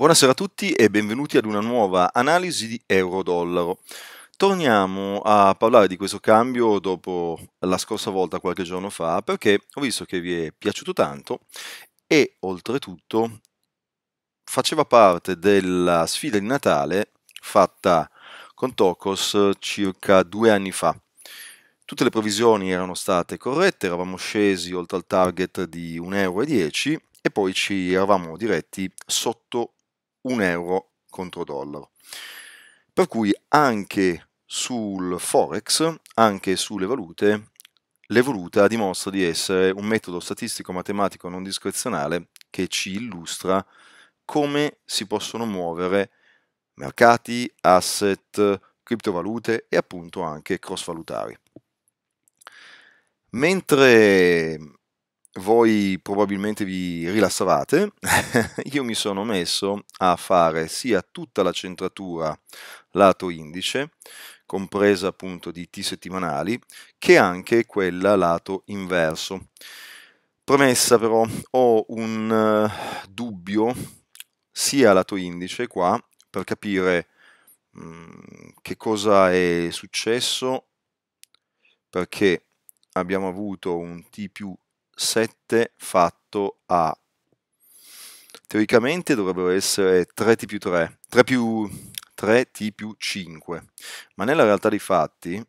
Buonasera a tutti e benvenuti ad una nuova analisi di euro-dollaro. Torniamo a parlare di questo cambio dopo la scorsa volta qualche giorno fa perché ho visto che vi è piaciuto tanto e oltretutto faceva parte della sfida di Natale fatta con Tokos circa due anni fa. Tutte le previsioni erano state corrette, eravamo scesi oltre al target di 1,10 euro e poi ci eravamo diretti sotto 1 euro contro dollaro. Per cui anche sul forex, anche sulle valute, l'evoluta dimostra di essere un metodo statistico matematico non discrezionale che ci illustra come si possono muovere mercati, asset, criptovalute e appunto anche cross valutari. Mentre voi probabilmente vi rilassavate, io mi sono messo a fare sia tutta la centratura lato indice, compresa appunto di T settimanali, che anche quella lato inverso. Premessa però, ho un uh, dubbio sia lato indice qua, per capire mm, che cosa è successo, perché abbiamo avuto un T più 7 fatto a. Teoricamente dovrebbero essere 3t più 3, 3 più 3t più 5, ma nella realtà dei fatti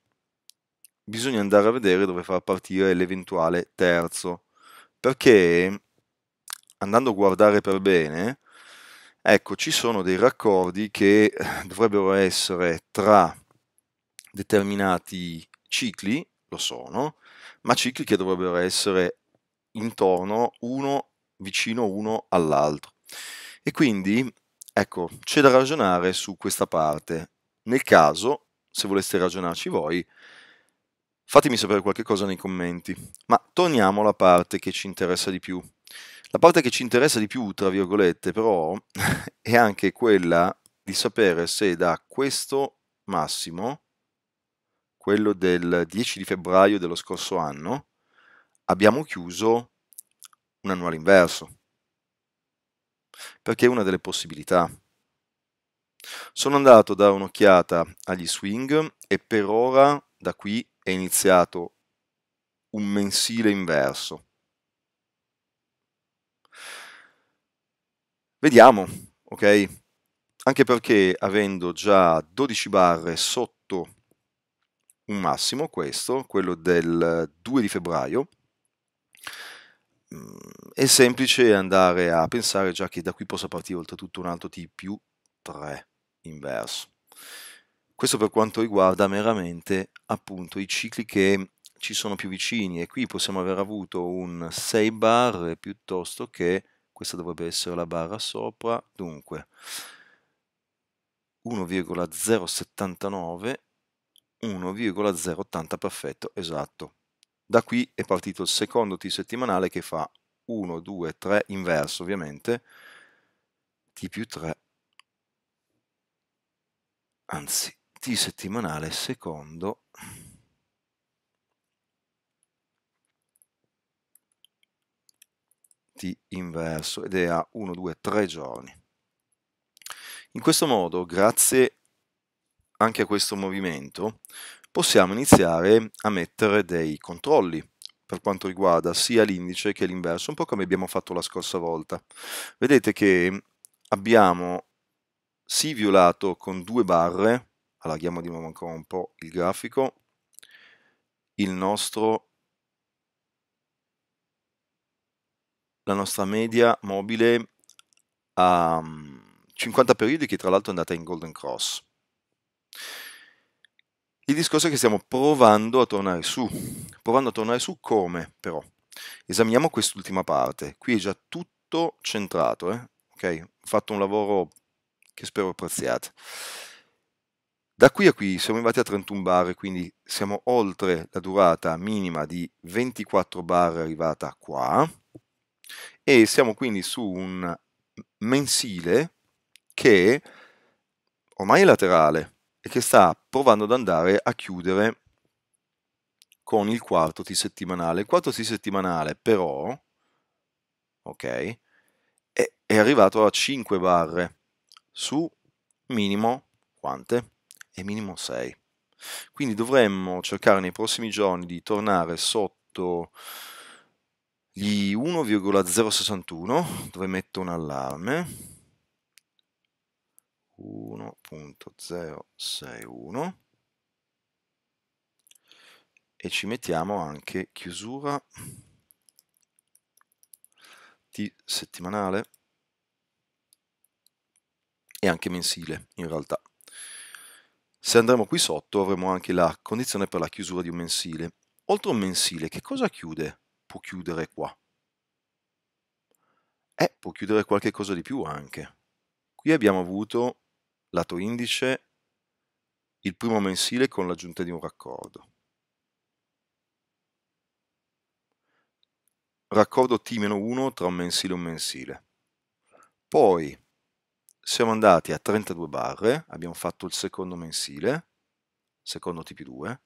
bisogna andare a vedere dove far partire l'eventuale terzo, perché andando a guardare per bene, ecco, ci sono dei raccordi che dovrebbero essere tra determinati cicli, lo sono, ma cicli che dovrebbero essere intorno, uno vicino uno all'altro. E quindi, ecco, c'è da ragionare su questa parte. Nel caso, se voleste ragionarci voi, fatemi sapere qualche cosa nei commenti. Ma torniamo alla parte che ci interessa di più. La parte che ci interessa di più, tra virgolette, però, è anche quella di sapere se da questo massimo, quello del 10 di febbraio dello scorso anno, abbiamo chiuso un annuale inverso, perché è una delle possibilità. Sono andato a dare un'occhiata agli swing e per ora da qui è iniziato un mensile inverso. Vediamo, ok? Anche perché avendo già 12 barre sotto un massimo, questo, quello del 2 di febbraio, Mm, è semplice andare a pensare già che da qui possa partire oltretutto un altro t più 3 inverso. Questo per quanto riguarda meramente appunto i cicli che ci sono più vicini e qui possiamo aver avuto un 6 bar piuttosto che questa dovrebbe essere la barra sopra, dunque 1,079, 1,080 perfetto, esatto, da qui è partito il secondo T settimanale che fa 1, 2, 3, inverso ovviamente, T più 3, anzi T settimanale secondo T inverso ed è a 1, 2, 3 giorni. In questo modo, grazie anche a questo movimento, possiamo iniziare a mettere dei controlli per quanto riguarda sia l'indice che l'inverso, un po' come abbiamo fatto la scorsa volta. Vedete che abbiamo sì violato con due barre, allarghiamo di nuovo ancora un po' il grafico, il nostro, la nostra media mobile a 50 mm, periodi che tra l'altro è andata in golden cross. Il discorso è che stiamo provando a tornare su, provando a tornare su come però. Esaminiamo quest'ultima parte, qui è già tutto centrato, eh? ok? Ho fatto un lavoro che spero apprezziate. Da qui a qui siamo arrivati a 31 bar, quindi siamo oltre la durata minima di 24 bar arrivata qua e siamo quindi su un mensile che ormai è laterale, e che sta provando ad andare a chiudere con il quarto T settimanale. Il quarto T settimanale però, ok, è, è arrivato a 5 barre su minimo quante? E minimo 6. Quindi dovremmo cercare nei prossimi giorni di tornare sotto gli 1,061, dove metto un allarme, 1.061 e ci mettiamo anche chiusura di settimanale e anche mensile in realtà. Se andremo qui sotto avremo anche la condizione per la chiusura di un mensile. Oltre a un mensile, che cosa chiude? Può chiudere qua. Eh, può chiudere qualche cosa di più anche. Qui abbiamo avuto lato indice, il primo mensile con l'aggiunta di un raccordo. Raccordo T-1 tra un mensile e un mensile. Poi siamo andati a 32 barre, abbiamo fatto il secondo mensile, secondo TP2,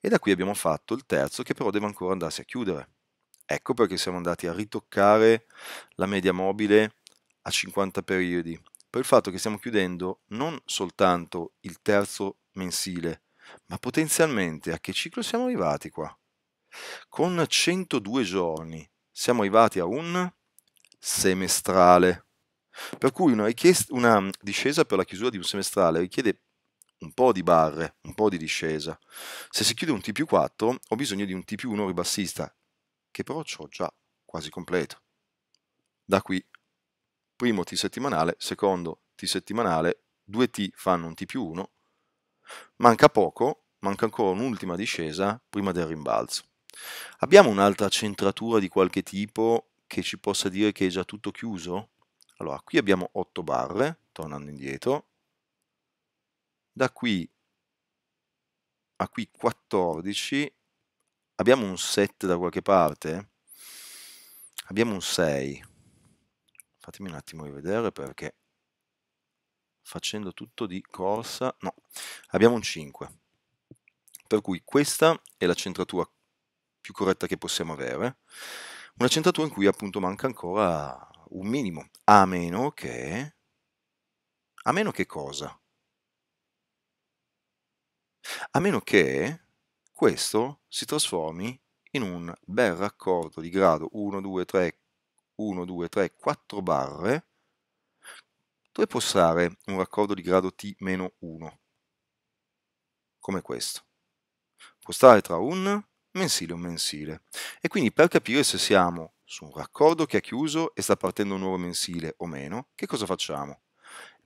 e da qui abbiamo fatto il terzo che però deve ancora andarsi a chiudere. Ecco perché siamo andati a ritoccare la media mobile a 50 periodi per il fatto che stiamo chiudendo non soltanto il terzo mensile, ma potenzialmente a che ciclo siamo arrivati qua? Con 102 giorni siamo arrivati a un semestrale. Per cui una, una discesa per la chiusura di un semestrale richiede un po' di barre, un po' di discesa. Se si chiude un T più 4 ho bisogno di un T più 1 ribassista, che però ho già quasi completo. Da qui primo T settimanale, secondo T settimanale, due T fanno un T più 1, manca poco, manca ancora un'ultima discesa prima del rimbalzo. Abbiamo un'altra centratura di qualche tipo che ci possa dire che è già tutto chiuso? Allora, qui abbiamo 8 barre, tornando indietro, da qui a qui 14, abbiamo un 7 da qualche parte? Abbiamo un 6, fatemi un attimo rivedere perché facendo tutto di corsa, no, abbiamo un 5. Per cui questa è la centratura più corretta che possiamo avere, una centratura in cui appunto manca ancora un minimo, a meno che... a meno che cosa? A meno che questo si trasformi in un bel raccordo di grado 1, 2, 3, 1, 2, 3, 4 barre, dove può stare un raccordo di grado T-1, come questo? Può stare tra un mensile e un mensile. E quindi per capire se siamo su un raccordo che ha chiuso e sta partendo un nuovo mensile o meno, che cosa facciamo?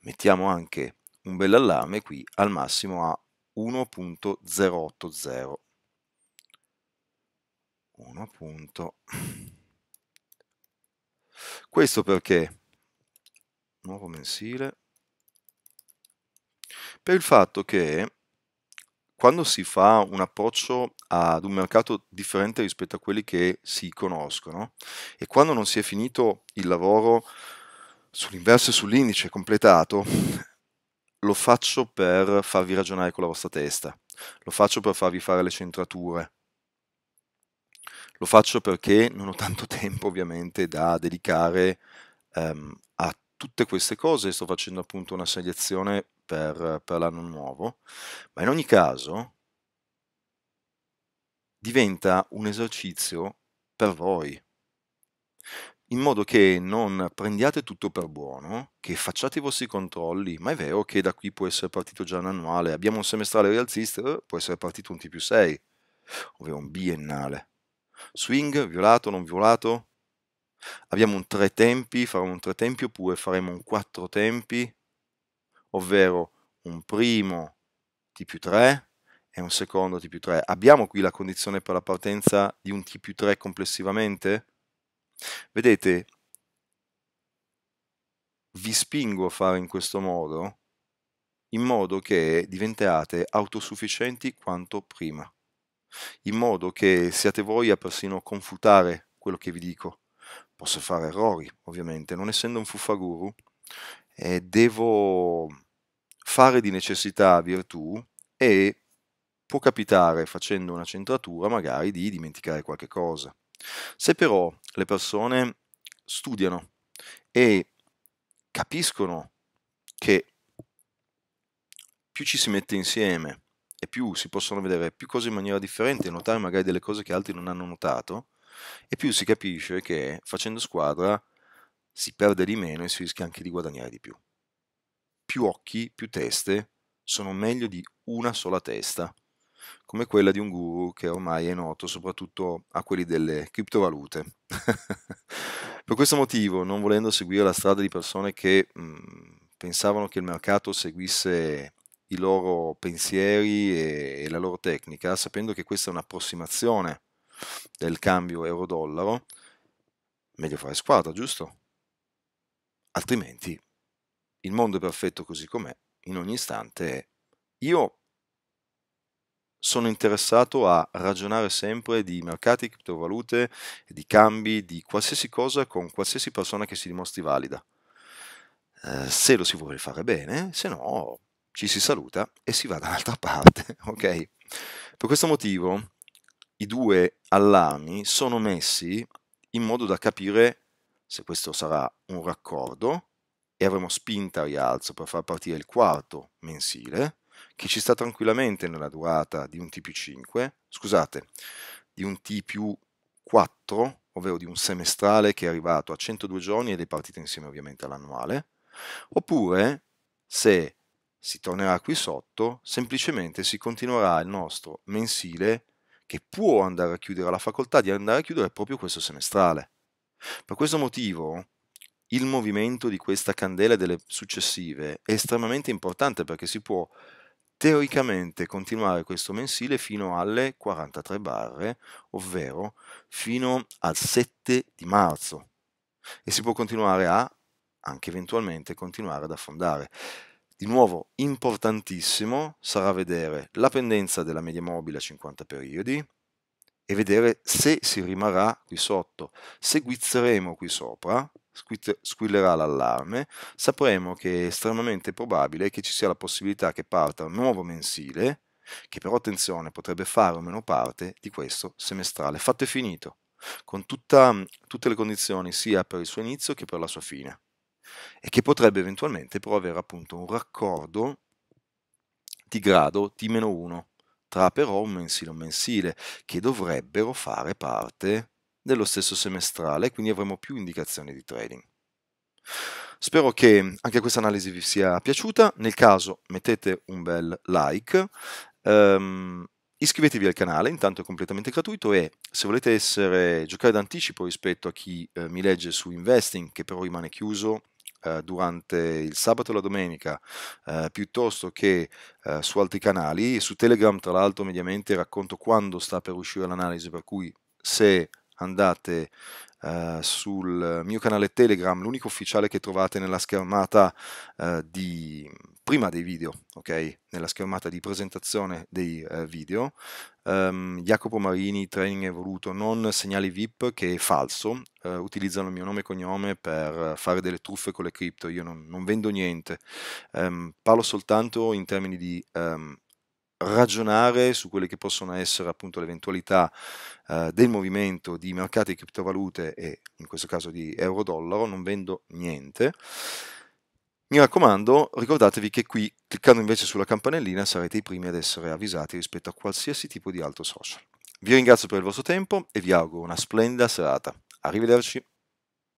Mettiamo anche un bell'allarme qui al massimo a 1.080. 1. Questo perché? Nuovo mensile. Per il fatto che quando si fa un approccio ad un mercato differente rispetto a quelli che si conoscono e quando non si è finito il lavoro sull'inverso e sull'indice completato, lo faccio per farvi ragionare con la vostra testa, lo faccio per farvi fare le centrature, lo faccio perché non ho tanto tempo ovviamente da dedicare ehm, a tutte queste cose, sto facendo appunto una selezione per, per l'anno nuovo, ma in ogni caso diventa un esercizio per voi, in modo che non prendiate tutto per buono, che facciate i vostri controlli, ma è vero che da qui può essere partito già un annuale, abbiamo un semestrale rialzista, può essere partito un T più 6, ovvero un biennale. Swing, violato, non violato. Abbiamo un tre tempi, faremo un tre tempi oppure faremo un quattro tempi, ovvero un primo t più 3 e un secondo t più 3. Abbiamo qui la condizione per la partenza di un t più 3 complessivamente? Vedete, vi spingo a fare in questo modo, in modo che diventiate autosufficienti quanto prima in modo che siate voi a persino confutare quello che vi dico. Posso fare errori, ovviamente, non essendo un fuffaguru, eh, devo fare di necessità virtù e può capitare, facendo una centratura, magari di dimenticare qualche cosa. Se però le persone studiano e capiscono che più ci si mette insieme, e più si possono vedere più cose in maniera differente, notare magari delle cose che altri non hanno notato, e più si capisce che facendo squadra si perde di meno e si rischia anche di guadagnare di più. Più occhi, più teste sono meglio di una sola testa, come quella di un guru che ormai è noto soprattutto a quelli delle criptovalute. per questo motivo, non volendo seguire la strada di persone che mh, mm, pensavano che il mercato seguisse i loro pensieri e, e la loro tecnica, sapendo che questa è un'approssimazione del cambio euro-dollaro, meglio fare squadra, giusto? Altrimenti il mondo è perfetto così com'è, in ogni istante. Io sono interessato a ragionare sempre di mercati, criptovalute, di cambi, di qualsiasi cosa con qualsiasi persona che si dimostri valida. Eh, se lo si vuole fare bene, se no ci si saluta e si va dall'altra parte, ok? Per questo motivo i due allami sono messi in modo da capire se questo sarà un raccordo e avremo spinta a rialzo per far partire il quarto mensile che ci sta tranquillamente nella durata di un T più 5, scusate, di un T più 4, ovvero di un semestrale che è arrivato a 102 giorni ed è partito insieme ovviamente all'annuale, oppure se si tornerà qui sotto, semplicemente si continuerà il nostro mensile che può andare a chiudere, la facoltà di andare a chiudere proprio questo semestrale. Per questo motivo il movimento di questa candela e delle successive è estremamente importante perché si può teoricamente continuare questo mensile fino alle 43 barre, ovvero fino al 7 di marzo e si può continuare a anche eventualmente continuare ad affondare. Di nuovo importantissimo sarà vedere la pendenza della media mobile a 50 periodi e vedere se si rimarrà qui sotto. Se guizzeremo qui sopra, squillerà l'allarme, sapremo che è estremamente probabile che ci sia la possibilità che parta un nuovo mensile, che però attenzione potrebbe fare o meno parte di questo semestrale. Fatto e finito, con tutta, tutte le condizioni sia per il suo inizio che per la sua fine e che potrebbe eventualmente però avere appunto un raccordo di grado T-1 tra però un mensile e un mensile che dovrebbero fare parte dello stesso semestrale, quindi avremo più indicazioni di trading. Spero che anche questa analisi vi sia piaciuta, nel caso mettete un bel like, um, iscrivetevi al canale, intanto è completamente gratuito e se volete essere, giocare d'anticipo rispetto a chi eh, mi legge su Investing, che però rimane chiuso eh, durante il sabato e la domenica eh, piuttosto che eh, su altri canali. Su Telegram, tra l'altro, mediamente racconto quando sta per uscire l'analisi, per cui se andate eh, sul mio canale Telegram, l'unico ufficiale che trovate nella schermata eh, di prima dei video, ok? Nella schermata di presentazione dei eh, video. Um, Jacopo Marini, Training Evoluto, non segnali VIP che è falso, uh, utilizzano il mio nome e cognome per fare delle truffe con le cripto, io non, non vendo niente, um, parlo soltanto in termini di um, ragionare su quelle che possono essere appunto le eventualità eh, del movimento di mercati di criptovalute e in questo caso di euro-dollaro, non vendo niente. Mi raccomando, ricordatevi che qui, cliccando invece sulla campanellina, sarete i primi ad essere avvisati rispetto a qualsiasi tipo di altro social. Vi ringrazio per il vostro tempo e vi auguro una splendida serata. Arrivederci.